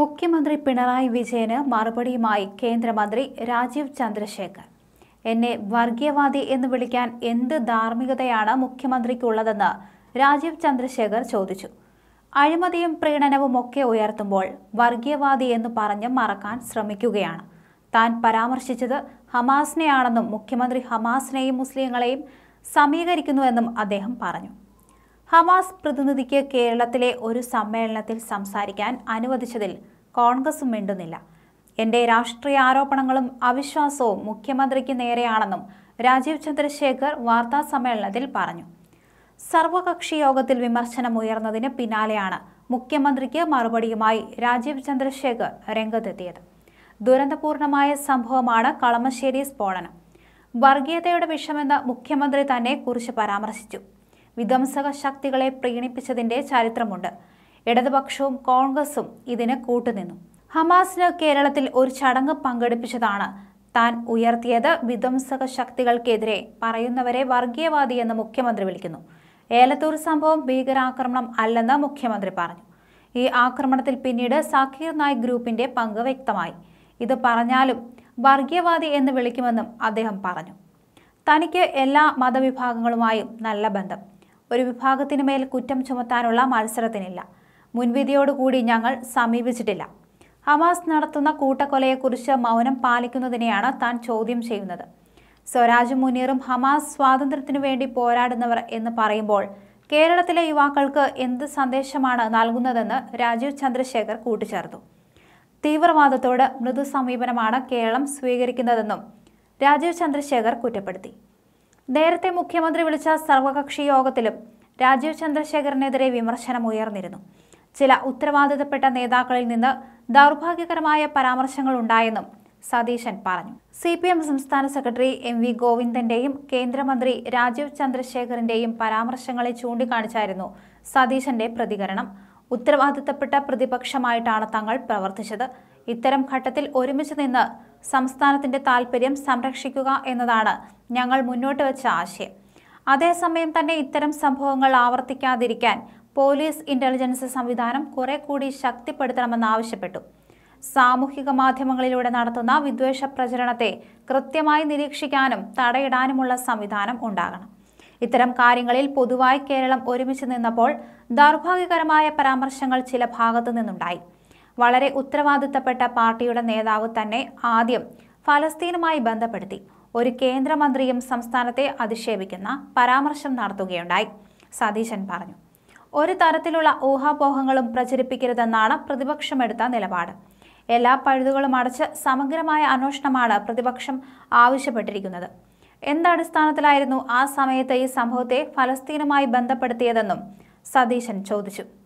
മുഖ്യമന്ത്രി പിണറായി വിജയന് മറുപടിയുമായി കേന്ദ്രമന്ത്രി രാജീവ് ചന്ദ്രശേഖർ എന്നെ വർഗീയവാദി എന്ന് വിളിക്കാൻ എന്ത് ധാർമ്മികതയാണ് മുഖ്യമന്ത്രിക്കുള്ളതെന്ന് രാജീവ് ചന്ദ്രശേഖർ ചോദിച്ചു അഴിമതിയും പ്രീണനവും ഒക്കെ ഉയർത്തുമ്പോൾ വർഗീയവാദി എന്ന് പറഞ്ഞ് മറക്കാൻ ശ്രമിക്കുകയാണ് താൻ പരാമർശിച്ചത് ഹമാസിനെയാണെന്നും മുഖ്യമന്ത്രി ഹമാസിനെയും മുസ്ലിങ്ങളെയും സമീകരിക്കുന്നുവെന്നും അദ്ദേഹം പറഞ്ഞു ഹമാസ് പ്രതിനിധിക്ക് കേരളത്തിലെ ഒരു സമ്മേളനത്തിൽ സംസാരിക്കാൻ അനുവദിച്ചതിൽ കോൺഗ്രസ് മിണ്ടുന്നില്ല എന്റെ രാഷ്ട്രീയ ആരോപണങ്ങളും അവിശ്വാസവും മുഖ്യമന്ത്രിക്ക് നേരെയാണെന്നും രാജീവ് ചന്ദ്രശേഖർ വാർത്താ സമ്മേളനത്തിൽ പറഞ്ഞു സർവകക്ഷി യോഗത്തിൽ വിമർശനം ഉയർന്നതിന് പിന്നാലെയാണ് മുഖ്യമന്ത്രിക്ക് മറുപടിയുമായി രാജീവ് ചന്ദ്രശേഖർ രംഗത്തെത്തിയത് ദുരന്തപൂർണമായ സംഭവമാണ് കളമശ്ശേരി സ്ഫോടനം വർഗീയതയുടെ വിഷമെന്ന് മുഖ്യമന്ത്രി തന്നെ കുറിച്ച് പരാമർശിച്ചു വിധ്വംസക ശക്തികളെ പ്രീണിപ്പിച്ചതിന്റെ ചരിത്രമുണ്ട് ഇടതുപക്ഷവും കോൺഗ്രസും ഇതിന് കൂട്ടുനിന്നു ഹമാസിന് കേരളത്തിൽ ഒരു ചടങ്ങ് പങ്കെടുപ്പിച്ചതാണ് താൻ ഉയർത്തിയത് വിധ്വംസക ശക്തികൾക്കെതിരെ പറയുന്നവരെ വർഗീയവാദി എന്ന് മുഖ്യമന്ത്രി വിളിക്കുന്നു ഏലത്തൂർ സംഭവം ഭീകരാക്രമണം അല്ലെന്ന് മുഖ്യമന്ത്രി പറഞ്ഞു ഈ ആക്രമണത്തിൽ പിന്നീട് സാഖീർ നായ് ഗ്രൂപ്പിന്റെ പങ്ക് വ്യക്തമായി ഇത് പറഞ്ഞാലും വർഗീയവാദി എന്ന് വിളിക്കുമെന്നും അദ്ദേഹം പറഞ്ഞു തനിക്ക് എല്ലാ മതവിഭാഗങ്ങളുമായും നല്ല ബന്ധം ഒരു വിഭാഗത്തിന് മേൽ കുറ്റം ചുമത്താനുള്ള മത്സരത്തിനില്ല മുൻവിധിയോടുകൂടി ഞങ്ങൾ സമീപിച്ചിട്ടില്ല ഹമാസ് നടത്തുന്ന കൂട്ടക്കൊലയെക്കുറിച്ച് മൗനം പാലിക്കുന്നതിനെയാണ് താൻ ചോദ്യം ചെയ്യുന്നത് സ്വരാജ് മുനീറും ഹമാസ് സ്വാതന്ത്ര്യത്തിനു വേണ്ടി പോരാടുന്നവർ എന്ന് പറയുമ്പോൾ കേരളത്തിലെ യുവാക്കൾക്ക് എന്ത് സന്ദേശമാണ് നൽകുന്നതെന്ന് രാജീവ് ചന്ദ്രശേഖർ കൂട്ടിച്ചേർത്തു തീവ്രവാദത്തോട് മൃദു സമീപനമാണ് കേരളം സ്വീകരിക്കുന്നതെന്നും രാജീവ് ചന്ദ്രശേഖർ കുറ്റപ്പെടുത്തി നേരത്തെ മുഖ്യമന്ത്രി വിളിച്ച സർവകക്ഷി യോഗത്തിലും രാജീവ് ചന്ദ്രശേഖറിനെതിരെ വിമർശനം ഉയർന്നിരുന്നു ചില ഉത്തരവാദിത്തപ്പെട്ട നേതാക്കളിൽ നിന്ന് ദൗർഭാഗ്യകരമായ പരാമർശങ്ങൾ ഉണ്ടായെന്നും സതീശൻ പറഞ്ഞു സി പി എം സംസ്ഥാന സെക്രട്ടറി എം വി ഗോവിന്ദന്റെയും കേന്ദ്രമന്ത്രി രാജീവ് ചന്ദ്രശേഖറിന്റെയും പരാമർശങ്ങളെ ചൂണ്ടിക്കാണിച്ചായിരുന്നു സതീശന്റെ പ്രതികരണം ഉത്തരവാദിത്തപ്പെട്ട പ്രതിപക്ഷമായിട്ടാണ് തങ്ങൾ പ്രവർത്തിച്ചത് ഇത്തരം ഘട്ടത്തിൽ ഒരുമിച്ച് നിന്ന് സംസ്ഥാനത്തിന്റെ താൽപ്പര്യം സംരക്ഷിക്കുക എന്നതാണ് ഞങ്ങൾ മുന്നോട്ട് വെച്ച ആശയം അതേസമയം തന്നെ ഇത്തരം സംഭവങ്ങൾ ആവർത്തിക്കാതിരിക്കാൻ പോലീസ് ഇന്റലിജൻസ് സംവിധാനം കുറെ കൂടി ആവശ്യപ്പെട്ടു സാമൂഹിക മാധ്യമങ്ങളിലൂടെ നടത്തുന്ന വിദ്വേഷ പ്രചരണത്തെ കൃത്യമായി നിരീക്ഷിക്കാനും തടയിടാനുമുള്ള സംവിധാനം ഉണ്ടാകണം ഇത്തരം കാര്യങ്ങളിൽ പൊതുവായി കേരളം ഒരുമിച്ച് നിന്നപ്പോൾ ദൗർഭാഗ്യകരമായ പരാമർശങ്ങൾ ചില ഭാഗത്തു നിന്നുണ്ടായി വളരെ ഉത്തരവാദിത്തപ്പെട്ട പാർട്ടിയുടെ നേതാവ് തന്നെ ആദ്യം ഫലസ്തീനുമായി ബന്ധപ്പെടുത്തി ഒരു കേന്ദ്രമന്ത്രിയും സംസ്ഥാനത്തെ അധിക്ഷേപിക്കുന്ന പരാമർശം നടത്തുകയുണ്ടായി സതീശൻ പറഞ്ഞു ഒരു തരത്തിലുള്ള ഊഹാപോഹങ്ങളും പ്രചരിപ്പിക്കരുതെന്നാണ് പ്രതിപക്ഷമെടുത്ത നിലപാട് എല്ലാ പഴുതുകളും അടച്ച് സമഗ്രമായ അന്വേഷണമാണ് പ്രതിപക്ഷം ആവശ്യപ്പെട്ടിരിക്കുന്നത് എന്തടിസ്ഥാനത്തിലായിരുന്നു ആ സമയത്ത് ഈ സംഭവത്തെ ഫലസ്തീനുമായി ബന്ധപ്പെടുത്തിയതെന്നും സതീശൻ ചോദിച്ചു